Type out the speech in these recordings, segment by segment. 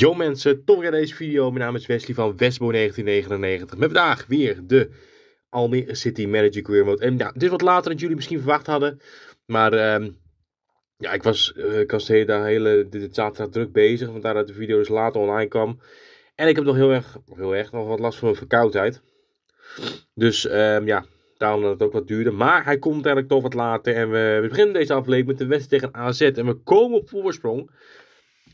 Yo mensen, toch weer deze video. Mijn naam is Wesley van Westbo 1999. Met vandaag weer de Almere City Manager Career Mode. En ja, dit is wat later dan jullie misschien verwacht hadden. Maar um, ja, ik was, uh, ik was de hele, de hele zaterdag druk bezig. Vandaar dat de video dus later online kwam. En ik heb nog heel erg, heel erg nog wat last van mijn verkoudheid. Dus um, ja, daarom dat het ook wat duurde. Maar hij komt eigenlijk toch wat later. En we, we beginnen deze aflevering met de wedstrijd tegen AZ. En we komen op voorsprong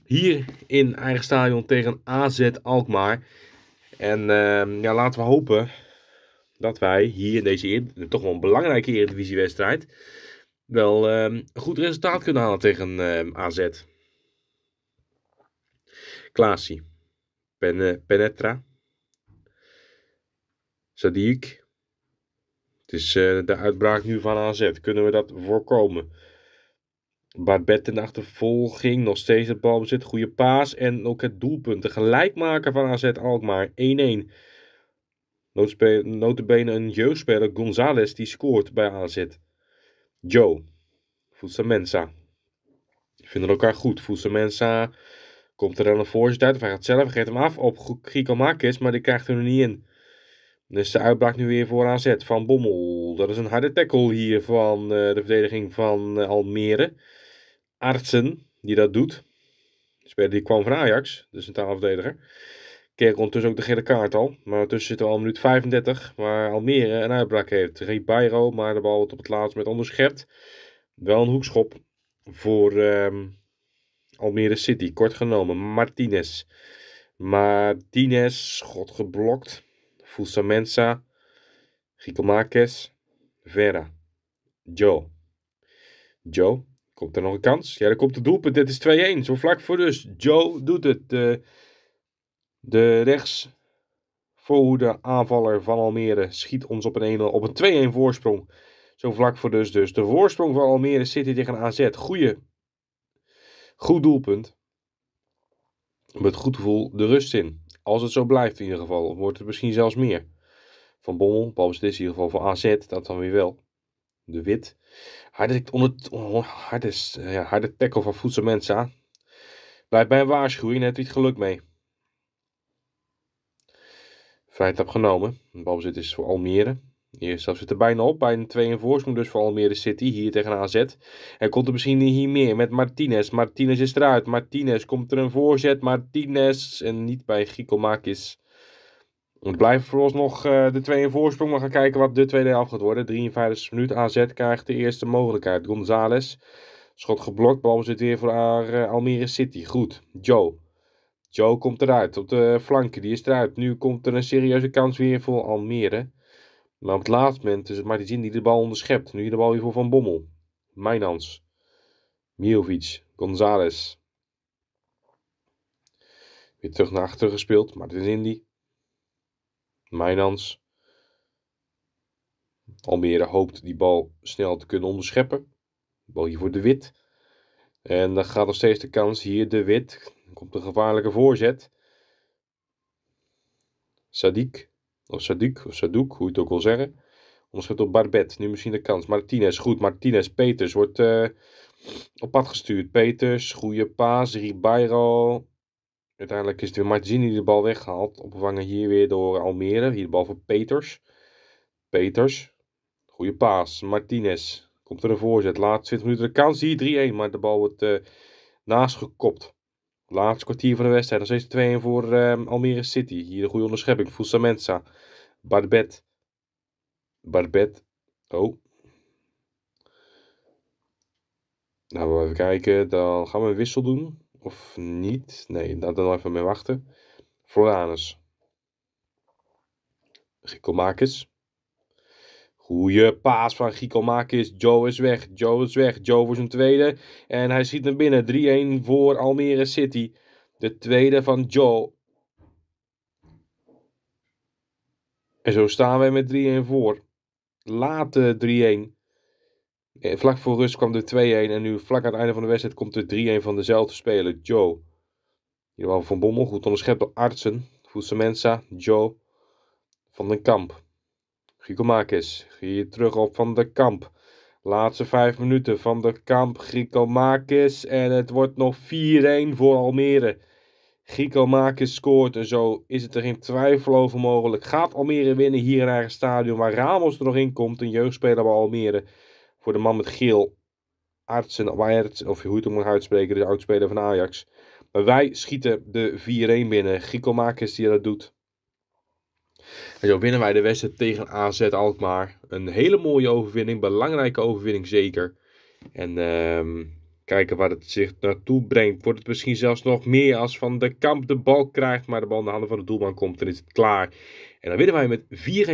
hier in eigen stadion tegen AZ Alkmaar. En ehm, ja, laten we hopen dat wij hier in deze toch wel een belangrijke Eredivisiewedstrijd wel ehm, een goed resultaat kunnen halen tegen ehm, AZ. Klaasie, Pen Penetra, Sadiq. Het is eh, de uitbraak nu van AZ. Kunnen we dat voorkomen? Barbet in de achtervolging, nog steeds het balbezit, goede paas en ook het doelpunt. De gelijkmaker van AZ Alkmaar, 1-1. Notabene een jeugdspeler, González, die scoort bij AZ. Joe, Mensa. Vinden elkaar goed. Mensa komt er dan een voorzet uit of hij gaat zelf, geeft hem af op Gikomakis, maar die krijgt hem er niet in. Dus de uitbraak nu weer voor AZ van Bommel. Dat is een harde tackle hier van eh, de verdediging van eh, Almere. Artsen die dat doet. Speler die kwam van Ajax, dus een Kijk Kerk ondertussen ook de gele kaart al. Maar ondertussen zitten al minuut 35. Waar Almere een uitbraak heeft. Bayro, maar de bal wordt op het laatst met onderschept. Wel een hoekschop voor ehm, Almere City. Kort genomen. Martinez. Martinez, God geblokt. Rico Marques. Vera. Joe. Joe. Komt er nog een kans? Ja, er komt het doelpunt. Dit is 2-1. Zo vlak voor dus. Joe doet het. De, de rechts voorhoede aanvaller van Almere schiet ons op een 1 op een 2-1 voorsprong. Zo vlak voor dus dus. De voorsprong van Almere City tegen AZ. Goeie. Goed doelpunt. Met goed gevoel de rust in. Als het zo blijft in ieder geval. wordt het misschien zelfs meer. Van Bommel, is in ieder geval voor AZ. Dat dan weer wel de wit. Harde, onder, oh, oh, eh, ja, harde tackle van Voetse Mensa. Blijft bij een waarschuwing, hij iets geluk mee. Vrijheid opgenomen. zit is voor Almere. Eerst zelf zit er bijna op. Bij een 2 in voorsprong dus voor Almere City. Hier tegen AZ. En komt er misschien hier meer met Martinez. Martinez is eruit. Martinez komt er een voorzet. Martinez. En niet bij Gico Makis. Het blijft vooralsnog uh, de twee in voorsprong. We gaan kijken wat de tweede helft gaat worden. 53 minuut. AZ krijgt de eerste mogelijkheid. Gonzales. Schot geblokt. Bal zit weer voor eh, Almere City. Goed. Joe. Joe komt eruit. Op de flanken. Die is eruit. Nu komt er een serieuze kans weer voor Almere. Maar op het laatste moment is het Martijn die de bal onderschept. Nu de bal weer voor Van Bommel. Mijnans. Miovic. Gonzales. Weer terug naar achter gespeeld. Martijn indi Mijnans. Almere hoopt die bal snel te kunnen onderscheppen. Bal hier voor de wit. En dan gaat nog steeds de kans hier de wit. Dan komt een gevaarlijke voorzet. Sadik. Of Sadik, of Sadouk, hoe je het ook wil zeggen. Onderschept op Barbet. Nu misschien de kans. Martinez, goed. Martinez, Peters wordt eh, op pad gestuurd. Peters, goede paas. Ribeiro. Uiteindelijk is het weer die de bal weghaalt, Opvangen hier weer door Almere. Hier de bal voor Peters. Peters. Goeie paas. Martinez. Komt er een voorzet. Laatste 20 minuten de kans. Hier 3-1. Maar de bal wordt uh, eh, naast gekopt. Laatste kwartier van de wedstrijd. Nog steeds 2-1 voor uh, Almere City. Hier een goede onderschepping. Fusamensa. Barbet. Barbet. Oh. Nou, we even kijken. Dan gaan we een wissel doen. Of niet? Nee, nou, dan even mee wachten. Floranus. Gikomakis. Goeie paas van Gikomakis. Joe is weg. Joe is weg. Joe voor zijn tweede. En hij schiet naar binnen. 3-1 voor Almere City. De tweede van Joe. En zo staan wij met 3-1 voor. Late 3-1. Eh, vlak voor rust kwam de 2-1 en nu vlak aan het einde van de wedstrijd komt de 3-1 van dezelfde speler, Joe. Johan Van Bommel, goed onderschept door Artsen, Fusemensa, Joe, Van den Kamp. Griekomakis, hier terug op Van den Kamp. Laatste vijf minuten van de kamp Griekomakis. En het wordt nog 4-1 voor Almere. Griekomakis scoort en zo is het er geen twijfel over mogelijk. Gaat Almere winnen hier in eigen stadion waar Ramos er nog in komt. Een jeugdspeler bij Almere voor de man met geel, Artsen of je of hoe je het moet uitspreken, de oudspeler van Ajax. Maar wij schieten de 4-1 binnen. Makers die dat doet. En zo winnen wij de wedstrijd tegen AZ Alkmaar. Een hele mooie overwinning, belangrijke overwinning zeker. En um, Kijken waar het zich naartoe brengt. Wordt het misschien zelfs nog meer als Van de Kamp de bal krijgt, maar de bal in de handen van de doelman komt, dan is het klaar. En dan winnen wij met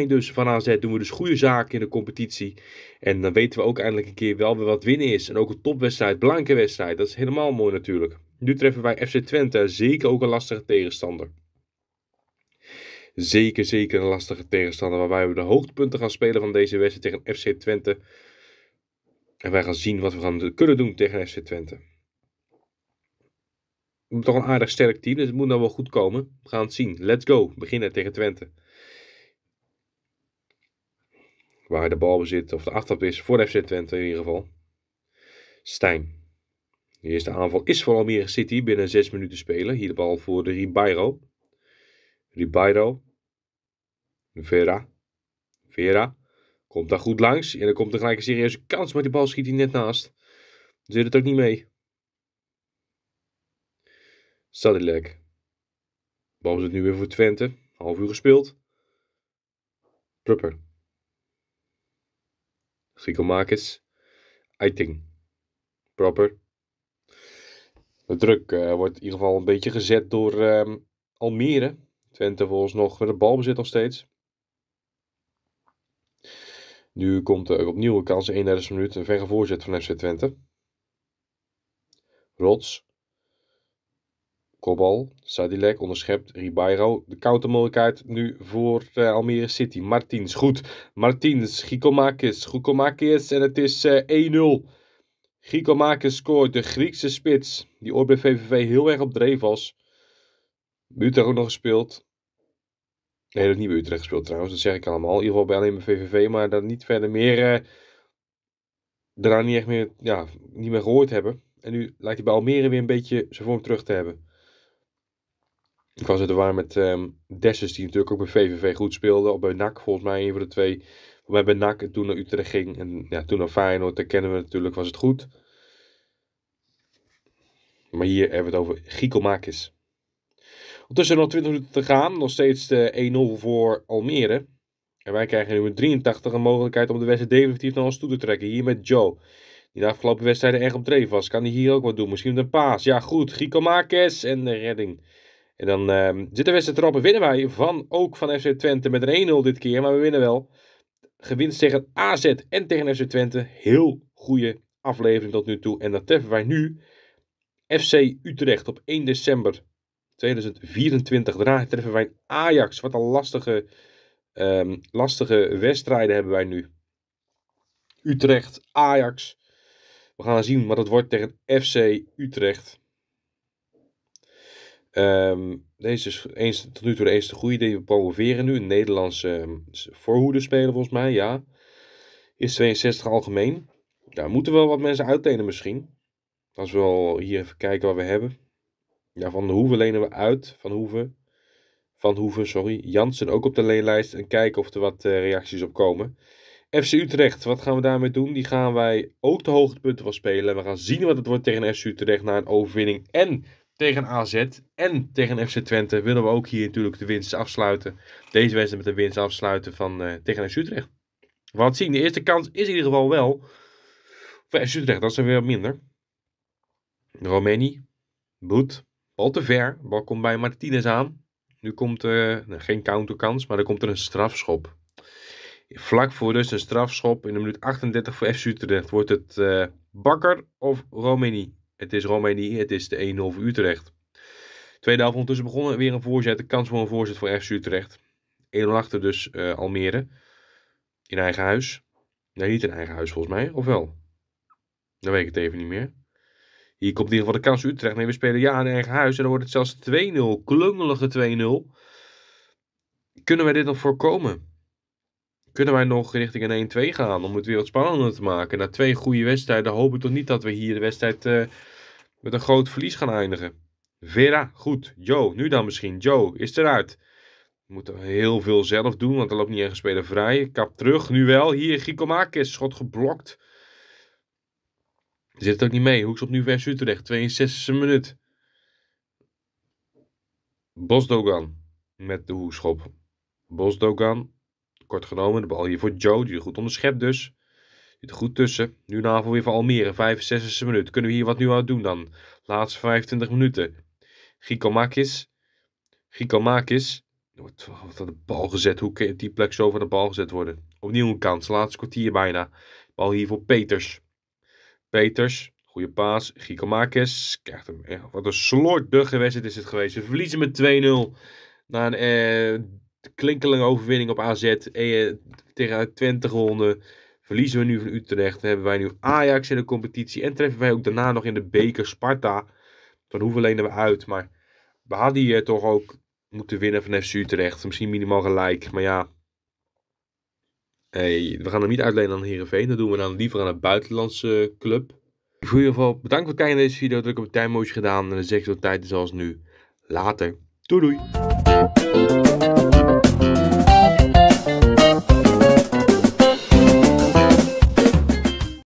4-1 dus van AZ. Doen we dus goede zaken in de competitie. En dan weten we ook eindelijk een keer wel weer wat winnen is. En ook een topwedstrijd, blanke wedstrijd. Dat is helemaal mooi natuurlijk. Nu treffen wij FC Twente, zeker ook een lastige tegenstander. Zeker, zeker een lastige tegenstander. Waarbij we de hoogtepunten gaan spelen van deze wedstrijd tegen FC Twente. En wij gaan zien wat we gaan kunnen doen tegen FC Twente. We hebben toch een aardig sterk team, dus het moet nou wel goed komen. We gaan het zien. Let's go. Beginnen tegen Twente. Waar de bal bezit, of de aftrap is, voor FC Twente in ieder geval. Stijn. De eerste aanval is voor Almere City binnen 6 minuten spelen. Hier de bal voor de Ribeiro. Ribeiro. Vera. Vera. Komt daar goed langs. En dan komt er gelijk een serieuze kans. Maar die bal schiet hij net naast. Zit het ook niet mee. Sadilek. Bal zit nu weer voor Twente. Half uur gespeeld. Prupper. Griekelmakis. Eiting. Proper. De druk eh, wordt in ieder geval een beetje gezet door ehm, Almere. Twente volgens nog met de balbezit nog steeds. Nu komt er opnieuw een kans, 31 minuut, een verre voorzet van FC Twente. Rots. Kobal, Sadilek onderschept, Ribeiro. De koude nu voor eh, Almere City. Martins, goed. Martins, Gikomakis, Gikomakis en het is 1-0. Eh, Gikomakis scoort, de Griekse spits. Die ooit bij VVV heel erg op dreef was. Utrecht ook nog gespeeld. Nee, dat niet bij Utrecht gespeeld trouwens. Dat zeg ik allemaal. In ieder geval bij alleen bij VVV. Maar dat niet verder meer... Uh, daarna niet echt meer, ja, niet meer gehoord hebben. En nu lijkt hij bij Almere weer een beetje zijn vorm terug te hebben. Ik was het er waar met um, Dessus, die natuurlijk ook bij VVV goed speelde. Of bij NAC, volgens mij een van de twee. We mij bij NAC toen naar Utrecht ging. En ja, toen naar Feyenoord, daar kennen we natuurlijk, was het goed. Maar hier hebben we het over Giekelmakis. Ondertussen nog 20 minuten te gaan. Nog steeds 1-0 voor Almere. En wij krijgen nu een 83 een mogelijkheid om de wedstrijd definitief naar ons toe te trekken. Hier met Joe. Die de afgelopen wedstrijden erg op dreef was. Kan hij hier ook wat doen? Misschien met een paas. Ja, goed. Gico Marquez en de redding. En dan uh, zit de wedstrijd erop en winnen wij van, ook van FC Twente met een 1-0 dit keer. Maar we winnen wel. Gewinst tegen AZ en tegen FC Twente. Heel goede aflevering tot nu toe. En dat treffen wij nu FC Utrecht op 1 december 2024 draagt treffen wij Ajax. Wat een lastige, ehm, lastige wedstrijden hebben wij nu. Utrecht, Ajax. We gaan zien wat het wordt tegen FC Utrecht. Ehm, deze is eens, tot nu toe de eerste goede. Die we promoveren nu. Een Nederlandse ehm, voorhoede spelen volgens mij, ja. Is 62 algemeen. Daar moeten wel wat mensen uittenen misschien. Als we wel hier even kijken wat we hebben. Ja, van de Hoeven lenen we uit. Van Hoeven. Van Hoeve sorry. Jansen ook op de leenlijst. En kijken of er wat eh, reacties op komen. FC Utrecht, wat gaan we daarmee doen? Die gaan wij ook de hoogtepunten van spelen. We gaan zien wat het wordt tegen FC Utrecht na een overwinning. En tegen AZ en tegen FC Twente willen we ook hier natuurlijk de winst afsluiten. Deze wedstrijd met de winst afsluiten van eh, tegen FC Utrecht. We gaan het zien. De eerste kans is in ieder geval wel voor FC Utrecht. Dat is er weer minder. Romani, Boet, al te ver. Bal komt bij Martinez aan. Nu komt er nou, geen counterkans, maar er komt er een strafschop. Vlak voor dus een strafschop in de minuut 38 voor FC Utrecht. Wordt het eh, Bakker of Romani? Het is Romani, het is de 1-0 voor Utrecht. Tweede helft ondertussen begonnen. Weer een voorzet, de kans voor een voorzet voor FC Utrecht. 1-0 achter dus eh, Almere. In eigen huis. Nee, niet in eigen huis volgens mij, of wel? Dan weet ik het even niet meer. Hier komt in ieder geval de kans Utrecht. Nee, we spelen ja in eigen huis. En dan wordt het zelfs 2-0. Klungelige 2-0. Kunnen wij dit nog voorkomen? Kunnen wij nog richting een 1-2 gaan om het weer wat spannender te maken? Na twee goede wedstrijden hoop ik toch niet dat we hier de wedstrijd eh, met een groot verlies gaan eindigen. Vera, goed. Joe, nu dan misschien. Joe is eruit. We moeten heel veel zelf doen, want er loopt niet één speler vrij. Kap terug, nu wel. Hier, Gico is schot geblokt. Zit het ook niet mee. Hoeks op nu versus Utrecht. 62e minuut. Bosdogan met de hoekschop. Bosdogan. Kort genomen. De bal hier voor Joe. Die goed onderschept dus. Zit er goed tussen. Nu een weer van Almere. 65e minuut. Kunnen we hier wat nu aan doen dan? Laatste 25 minuten. Gikomakis. Gikomakis. Wordt wat de bal gezet. Hoe kan die plek zo van de bal gezet worden? Opnieuw een kans. Laatste kwartier bijna. Bal hier voor Peters. Peters, goede paas. Gikomakis krijgt hem Wat een slordige wedstrijd is het geweest. We verliezen met 2-0 na een eh, overwinning op AZ eh, tegen 20 ronden. Verliezen we nu van Utrecht. hebben wij nu Ajax in de competitie. En treffen wij ook daarna nog in de beker Sparta. Van hoeveel lenen we uit. Maar we hadden hier toch ook moeten winnen van FC Utrecht. Misschien minimaal gelijk. Maar ja, we gaan hem niet uitlenen aan Herenveen. Dat doen we dan liever aan een buitenlandse club. In ieder geval, bedankt voor het kijken naar deze video. Druk op het timemootje gedaan. En dan zeg tijd tot tijd zoals nu. Later. Doei doei.